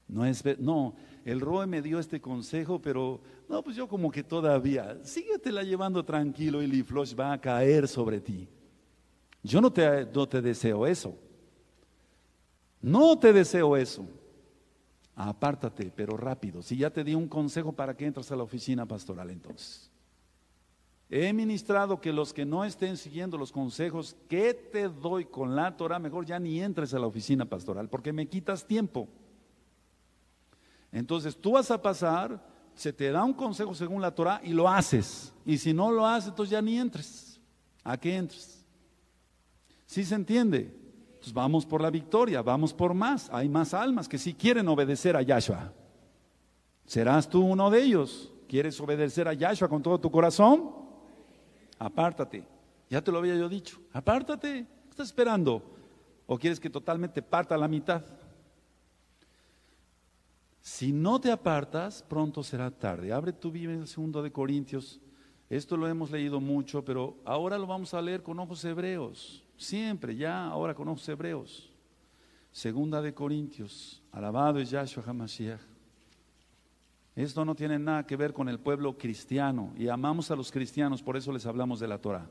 No es, no, el Roe me dio este consejo, pero no, pues yo como que todavía, síguetela llevando tranquilo y Liflosh va a caer sobre ti. Yo no te, no te deseo eso. No te deseo eso. Apártate, pero rápido. Si ya te di un consejo, ¿para que entras a la oficina pastoral entonces? he ministrado que los que no estén siguiendo los consejos que te doy con la Torah, mejor ya ni entres a la oficina pastoral, porque me quitas tiempo. Entonces tú vas a pasar, se te da un consejo según la Torah y lo haces. Y si no lo haces, entonces ya ni entres. ¿A qué entres? ¿Sí se entiende? Pues vamos por la victoria, vamos por más. Hay más almas que sí quieren obedecer a Yahshua. ¿Serás tú uno de ellos? ¿Quieres obedecer a Yahshua con todo tu corazón? apártate. Ya te lo había yo dicho, apártate, ¿qué estás esperando? ¿O quieres que totalmente parta la mitad? Si no te apartas, pronto será tarde. Abre tu Biblia en el de Corintios. Esto lo hemos leído mucho, pero ahora lo vamos a leer con ojos hebreos. Siempre, ya, ahora con ojos hebreos. Segunda de Corintios. Alabado es Yahshua Hamashiach. Esto no tiene nada que ver con el pueblo cristiano y amamos a los cristianos, por eso les hablamos de la Torah.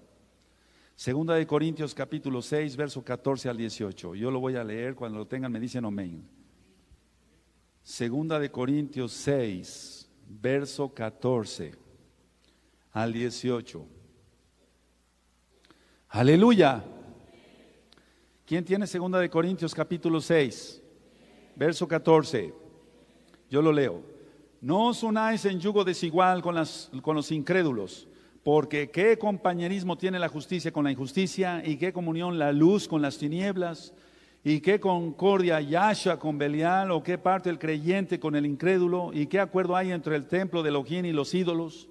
Segunda de Corintios capítulo 6, verso 14 al 18. Yo lo voy a leer, cuando lo tengan me dicen amén. Segunda de Corintios 6, verso 14 al 18. Aleluya. ¿Quién tiene Segunda de Corintios capítulo 6, verso 14? Yo lo leo. No os unáis en yugo desigual con, los incrédulos, porque qué compañerismo tiene la justicia con la injusticia, y qué comunión la luz con las tinieblas, y qué concordia Yasha con Belial, o qué parte el creyente con el incrédulo, y qué acuerdo hay entre el templo de Elohim y los ídolos,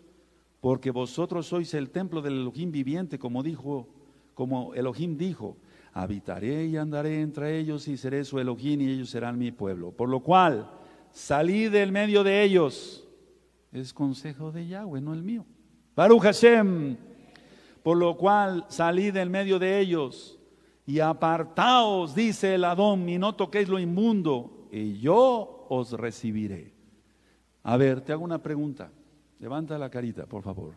porque vosotros sois el templo del Elohim viviente, como dijo, como Elohim dijo, habitaré y andaré entre ellos y seré su Elohim y ellos serán mi pueblo. Por lo cual, salí del medio de ellos. Es consejo de Yahweh, no el mío. Baruch Hashem, por lo cual salí del medio de ellos y apartaos, dice el Adón, y no toquéis lo inmundo, y yo os recibiré. A ver, te hago una pregunta. Levanta la carita, por favor.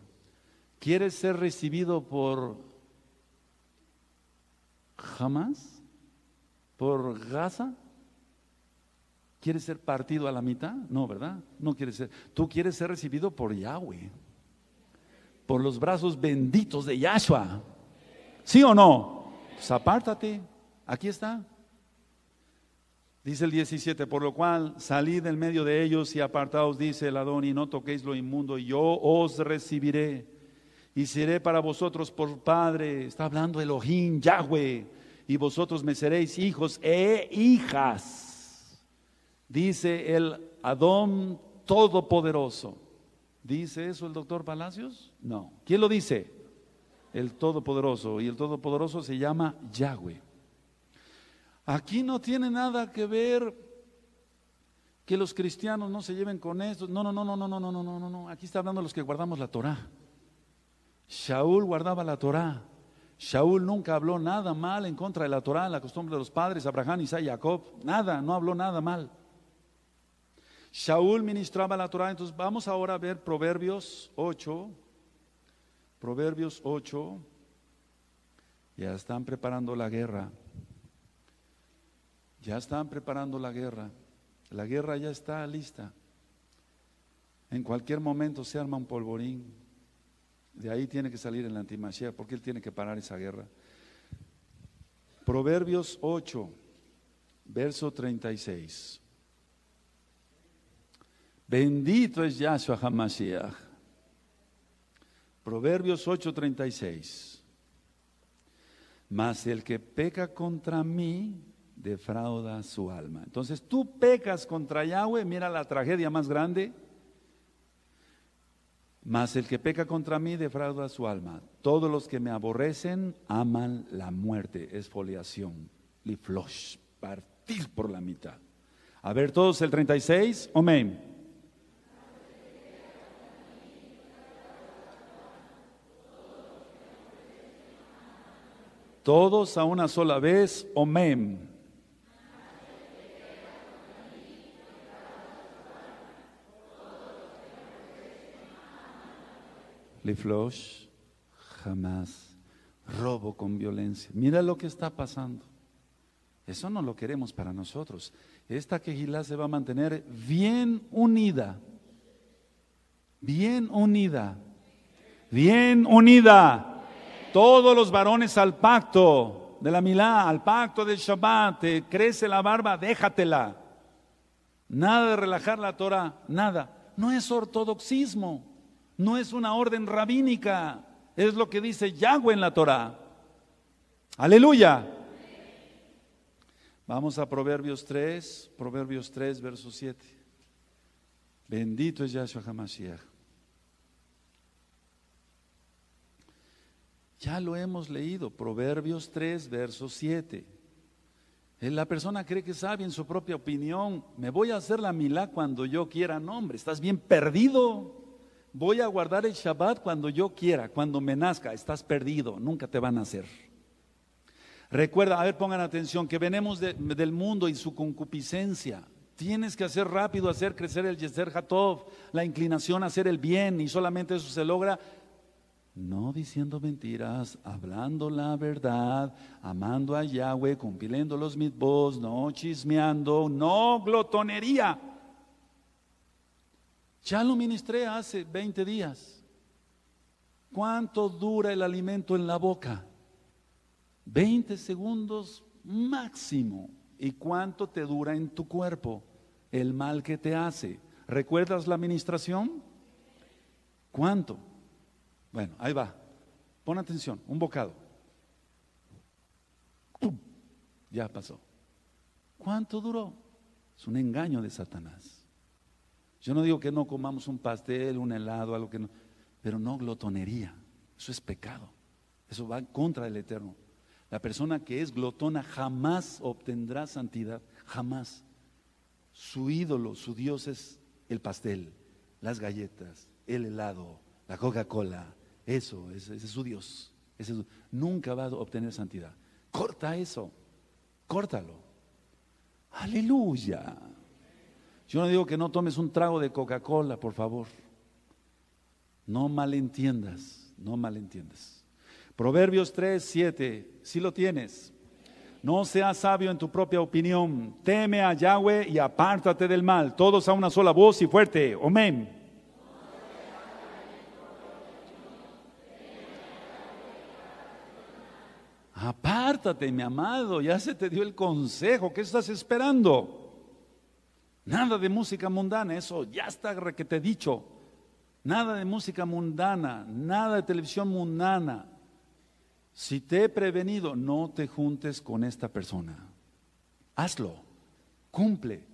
¿Quieres ser recibido por jamás? ¿Por Gaza? ¿Quieres ser partido a la mitad? No, ¿verdad? No quieres ser. Tú quieres ser recibido por Yahweh, por los brazos benditos de Yahshua. ¿Sí o no? Pues apártate. Aquí está. Dice el 17, por lo cual salid del medio de ellos y apartaos, dice el Adón, y no toquéis lo inmundo, yo os recibiré y seré para vosotros por Padre. Está hablando Elohim, Yahweh, y vosotros me seréis hijos e hijas dice el Adón Todopoderoso. ¿Dice eso el doctor Palacios? No. ¿Quién lo dice? El Todopoderoso. Y el Todopoderoso se llama Yahweh. Aquí no tiene nada que ver que los cristianos no se lleven con esto. No, no, no, no, no, no, no, no, no, no. Aquí está hablando los que guardamos la Torah. Shaul guardaba la Torah. Shaul nunca habló nada mal en contra de la Torah, la costumbre de los padres, Abraham, Isaac, Jacob. Nada, no habló nada mal. Shaul ministraba la Torah, entonces vamos ahora a ver Proverbios 8. Proverbios 8. Ya están preparando la guerra. Ya están preparando la guerra. La guerra ya está lista. En cualquier momento se arma un polvorín. De ahí tiene que salir el antimachía, porque él tiene que parar esa guerra. Proverbios 8, verso 36. Bendito es Yahshua HaMashiach. Proverbios 8:36. Mas el que peca contra mí defrauda su alma. Entonces tú pecas contra Yahweh, mira la tragedia más grande. Mas el que peca contra mí defrauda su alma. Todos los que me aborrecen aman la muerte, y liflosh, partir por la mitad. A ver todos el 36, amén. Todos a una sola vez, amén. Liflosh, jamás. Robo con violencia. Mira lo que está pasando. Eso no lo queremos para nosotros. Esta quejilá se va a mantener bien unida. Bien unida. Bien unida todos los varones al pacto de la Milá, al pacto del Shabbat, te crece la barba, déjatela. Nada de relajar la Torah, nada. No es ortodoxismo, no es una orden rabínica, es lo que dice Yahweh en la Torah. Aleluya. Vamos a Proverbios 3, Proverbios 3, verso 7. Bendito es Yahshua HaMashiach. Ya lo hemos leído, Proverbios 3, verso 7. Eh, la persona cree que sabe en su propia opinión, me voy a hacer la milá cuando yo quiera, no hombre, estás bien perdido. Voy a guardar el Shabbat cuando yo quiera, cuando me nazca, estás perdido, nunca te van a hacer. Recuerda, a ver, pongan atención, que venimos del mundo y su concupiscencia. Tienes que hacer rápido, hacer crecer el Yeser Hatov, la inclinación a hacer el bien, y solamente eso se logra no diciendo mentiras, hablando la verdad, amando a Yahweh, cumpliendo los mitvos, no chismeando, no glotonería. Ya lo ministré hace 20 días. ¿Cuánto dura el alimento en la boca? 20 segundos máximo. ¿Y cuánto te dura en tu cuerpo el mal que te hace? ¿Recuerdas la ministración? ¿Cuánto? Bueno, ahí va. Pon atención, un bocado. Ya pasó. ¿Cuánto duró? Es un engaño de Satanás. Yo no digo que no comamos un pastel, un helado, algo que no, pero no glotonería. Eso es pecado. Eso va contra el Eterno. La persona que es glotona jamás obtendrá santidad, jamás. Su ídolo, su Dios es el pastel, las galletas, el helado, la Coca-Cola, eso, ese, es su Dios. nunca va a obtener santidad. Corta eso, córtalo. Aleluya. Yo no digo que no tomes un trago de Coca-Cola, por favor. No malentiendas, no malentiendas. Proverbios 3, 7, si lo tienes. No seas sabio en tu propia opinión. Teme a Yahweh y apártate del mal. Todos a una sola voz y fuerte. Amén. Apártate, mi amado, ya se te dio el consejo, ¿qué estás esperando? Nada de música mundana, eso ya está que te he dicho. Nada de música mundana, nada de televisión mundana. Si te he prevenido, no te juntes con esta persona. Hazlo, cumple.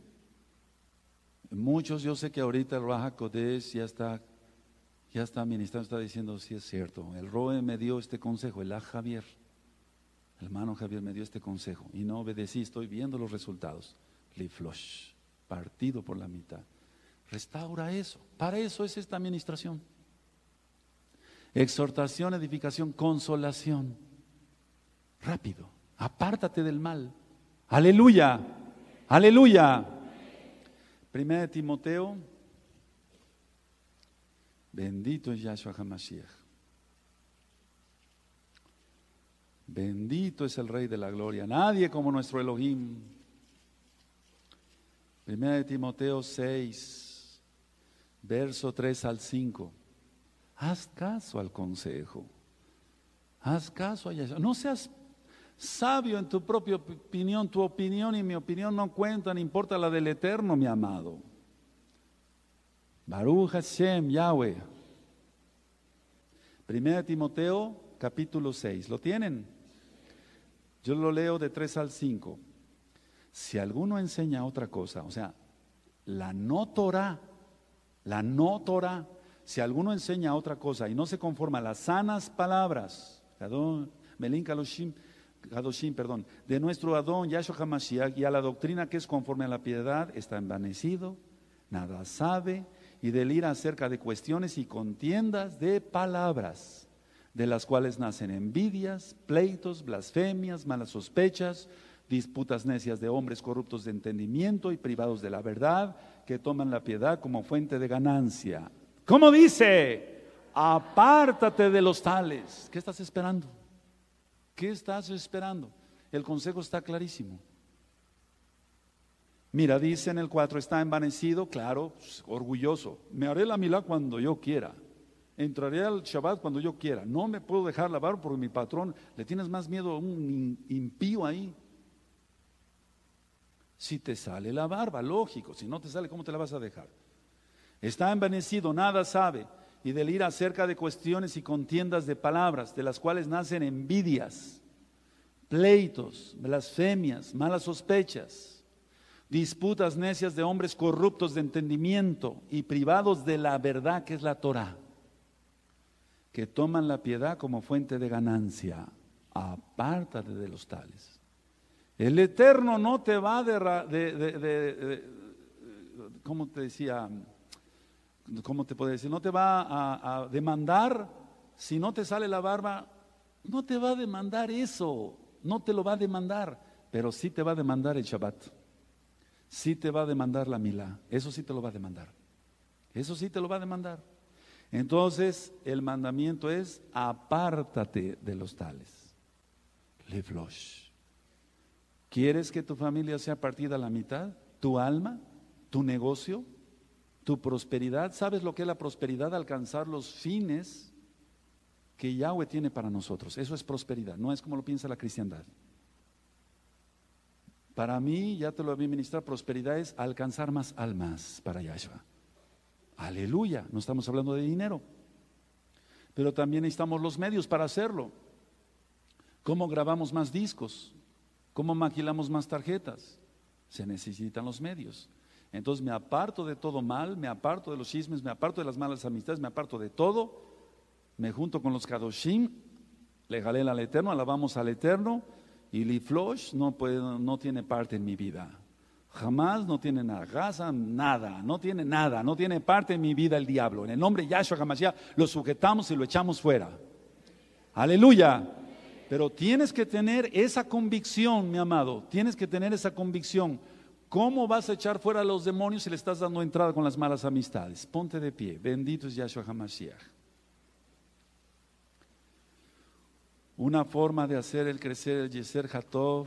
Muchos, yo sé que ahorita el Raja Codés ya está, ya está ministrando, está diciendo, sí es cierto. El Roe me dio este consejo, el A Javier hermano Javier me dio este consejo y no obedecí, estoy viendo los resultados. Le Flush, partido por la mitad. Restaura eso. Para eso es esta administración. Exhortación, edificación, consolación. Rápido. Apártate del mal. Aleluya. Aleluya. Primera de Timoteo. Bendito es Yahshua HaMashiach. Bendito es el Rey de la Gloria. Nadie como nuestro Elohim. Primera de Timoteo 6, verso 3 al 5. Haz caso al consejo. Haz caso a No seas sabio en tu propia opinión. Tu opinión y mi opinión no cuentan, importa la del Eterno, mi amado. Baruch Hashem, Yahweh. Primera de Timoteo, capítulo 6. ¿Lo tienen? Yo lo leo de 3 al 5. Si alguno enseña otra cosa, o sea, la no Torah, la no Torah, si alguno enseña otra cosa y no se conforma a las sanas palabras, perdón, de nuestro Adón Yahshua HaMashiach y a la doctrina que es conforme a la piedad, está envanecido, nada sabe y delira acerca de cuestiones y contiendas de palabras de las cuales nacen envidias, pleitos, blasfemias, malas sospechas, disputas necias de hombres corruptos de entendimiento y privados de la verdad, que toman la piedad como fuente de ganancia. ¿Cómo dice? Apártate de los tales. ¿Qué estás esperando? ¿Qué estás esperando? El consejo está clarísimo. Mira, dice en el 4, está envanecido, claro, pues, orgulloso. Me haré la mila cuando yo quiera entraré al Shabbat cuando yo quiera. No me puedo dejar lavar porque mi patrón, le tienes más miedo a un impío ahí. Si te sale la barba, lógico. Si no te sale, ¿cómo te la vas a dejar? Está envanecido, nada sabe, y del ir acerca de cuestiones y contiendas de palabras, de las cuales nacen envidias, pleitos, blasfemias, malas sospechas, disputas necias de hombres corruptos de entendimiento y privados de la verdad que es la Torah que toman la piedad como fuente de ganancia. Apártate de los tales. El Eterno no te va a de, ¿cómo te decía? ¿Cómo te puedo decir? No te va a, demandar, si no te sale la barba, no te va a demandar eso, no te lo va a demandar, pero sí te va a demandar el Shabbat, sí te va a demandar la Milá, eso sí te lo va a demandar, eso sí te lo va a demandar. Entonces el mandamiento es apártate de los tales. Levlosh. ¿Quieres que tu familia sea partida a la mitad? ¿Tu alma? ¿Tu negocio? ¿Tu prosperidad? ¿Sabes lo que es la prosperidad? Alcanzar los fines que Yahweh tiene para nosotros. Eso es prosperidad, no es como lo piensa la cristiandad. Para mí, ya te lo había ministrado, prosperidad es alcanzar más almas para Yahshua. Aleluya, no estamos hablando de dinero. Pero también necesitamos los medios para hacerlo. ¿Cómo grabamos más discos? ¿Cómo maquilamos más tarjetas? Se necesitan los medios. Entonces me aparto de todo mal, me aparto de los chismes, me aparto de las malas amistades, me aparto de todo. Me junto con los Kadoshim, le jalé al Eterno, alabamos al Eterno. Y Liflosh no, no tiene parte en mi vida. Jamás no tiene nada, Gaza, nada, no tiene nada, no tiene parte en mi vida el diablo. En el nombre de Yahshua Hamashiach lo sujetamos y lo echamos fuera. Aleluya. Pero tienes que tener esa convicción, mi amado, tienes que tener esa convicción. ¿Cómo vas a echar fuera a los demonios si le estás dando entrada con las malas amistades? Ponte de pie. Bendito es Yahshua Hamashiach. Una forma de hacer el crecer el Yeser Hatov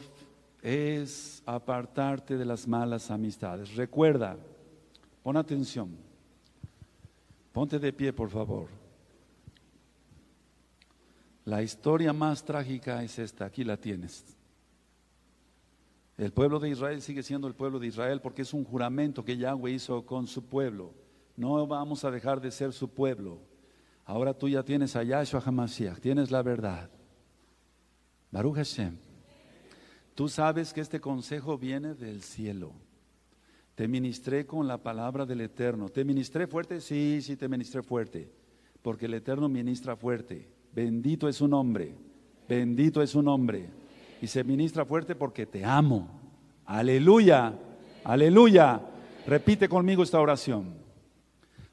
es apartarte de las malas amistades. Recuerda, pon atención, ponte de pie por favor. La historia más trágica es esta, aquí la tienes. El pueblo de Israel sigue siendo el pueblo de Israel porque es un juramento que Yahweh hizo con su pueblo. No vamos a dejar de ser su pueblo. Ahora tú ya tienes a Yahshua HaMashiach, tienes la verdad. Baruch Hashem. Tú sabes que este consejo viene del cielo. Te ministré con la palabra del Eterno. ¿Te ministré fuerte? Sí, sí, te ministré fuerte. Porque el Eterno ministra fuerte. Bendito es su nombre. Bendito es su nombre. Y se ministra fuerte porque te amo. Aleluya. Aleluya. Repite conmigo esta oración.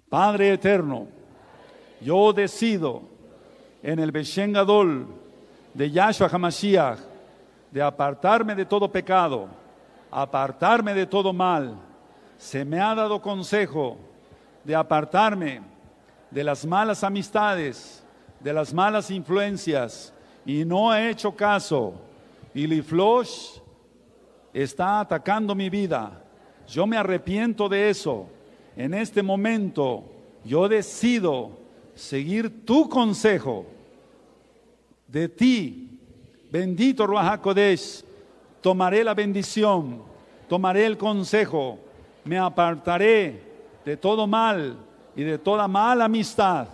Padre Eterno, yo decido en el Beshen de Yahshua Hamashiach de apartarme de todo pecado, apartarme de todo mal. Se me ha dado consejo de apartarme de las malas amistades, de las malas influencias, y no he hecho caso. Y Liflosh está atacando mi vida. Yo me arrepiento de eso. En este momento yo decido seguir tu consejo. De ti Bendito Ruach tomaré la bendición, tomaré el consejo, me apartaré de todo mal y de toda mala amistad.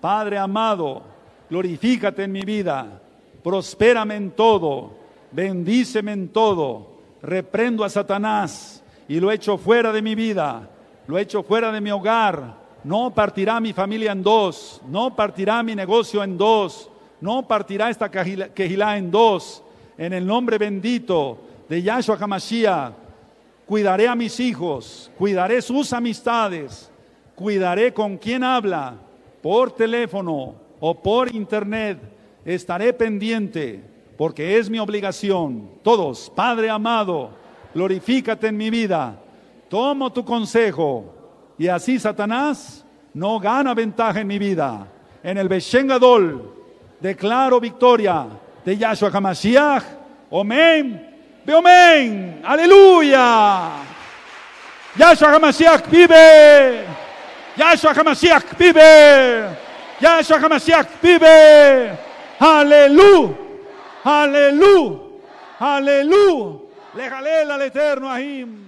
Padre amado, glorifícate en mi vida, prospérame en todo, bendíceme en todo, reprendo a Satanás y lo echo fuera de mi vida, lo echo fuera de mi hogar. No partirá mi familia en dos, no partirá mi negocio en dos, no partirá esta quejilá en dos. En el nombre bendito de Yahshua Hamashiach, cuidaré a mis hijos, cuidaré sus amistades, cuidaré con quien habla, por teléfono o por internet. Estaré pendiente, porque es mi obligación. Todos, Padre amado, glorifícate en mi vida. Tomo tu consejo. Y así Satanás no gana ventaja en mi vida. En el Beshengadol Declaro victoria de Yahshua HaMashiach. Amén. Amén. Aleluya. Yahshua HaMashiach vive. Yahshua HaMashiach vive. Yahshua HaMashiach vive. Aleluya. Aleluya. Aleluya. Le al eterno Ahim.